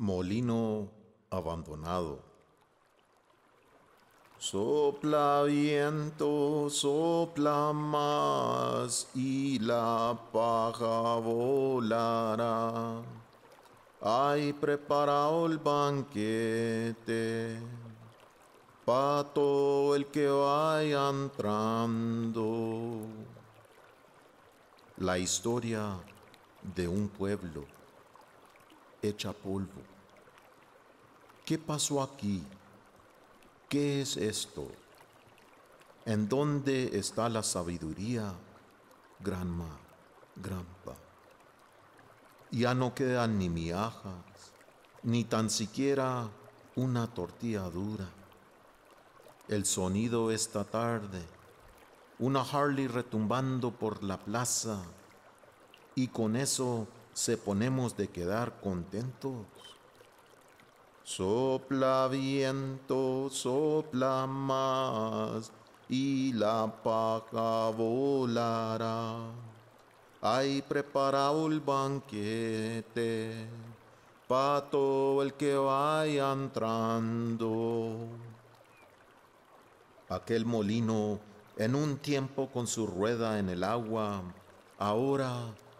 Molino abandonado. Sopla viento, sopla más y la paja volará. Hay preparado el banquete para todo el que vaya entrando. La historia de un pueblo hecha polvo. ¿Qué pasó aquí? ¿Qué es esto? ¿En dónde está la sabiduría? Granma, granpa? Ya no quedan ni miajas, ni tan siquiera una tortilla dura. El sonido esta tarde, una Harley retumbando por la plaza, y con eso se ponemos de quedar contentos. Sopla viento, sopla más, y la paca volará. Hay preparado el banquete para todo el que vaya entrando. Aquel molino, en un tiempo con su rueda en el agua, ahora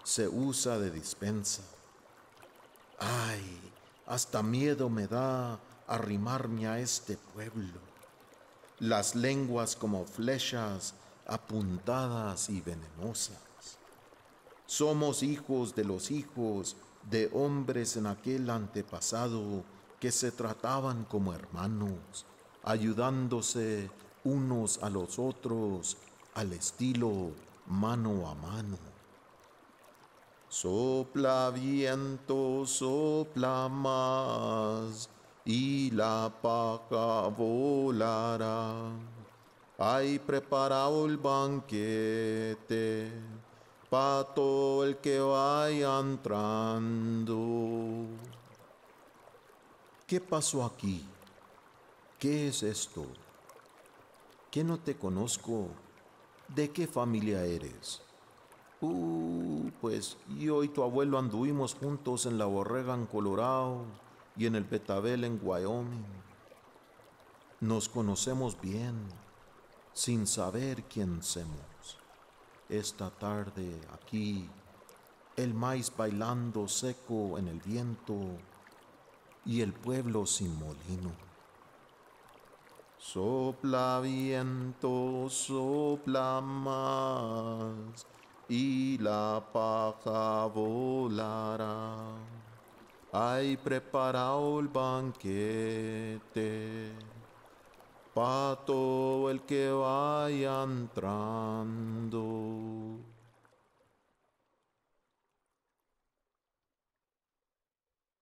se usa de dispensa. Ay, hasta miedo me da arrimarme a este pueblo. Las lenguas como flechas apuntadas y venenosas. Somos hijos de los hijos de hombres en aquel antepasado que se trataban como hermanos, ayudándose unos a los otros al estilo mano a mano. Sopla viento, sopla más, y la paja volará. Hay preparado el banquete para todo el que vaya entrando. ¿Qué pasó aquí? ¿Qué es esto? ¿Qué no te conozco? ¿De qué familia eres? Uh, pues yo y tu abuelo anduvimos juntos en la borrega en Colorado y en el Betabel en Wyoming. Nos conocemos bien, sin saber quién somos. Esta tarde aquí, el maíz bailando seco en el viento y el pueblo sin molino. Sopla viento, sopla más y la paja volará. Hay preparado el banquete para todo el que vaya entrando.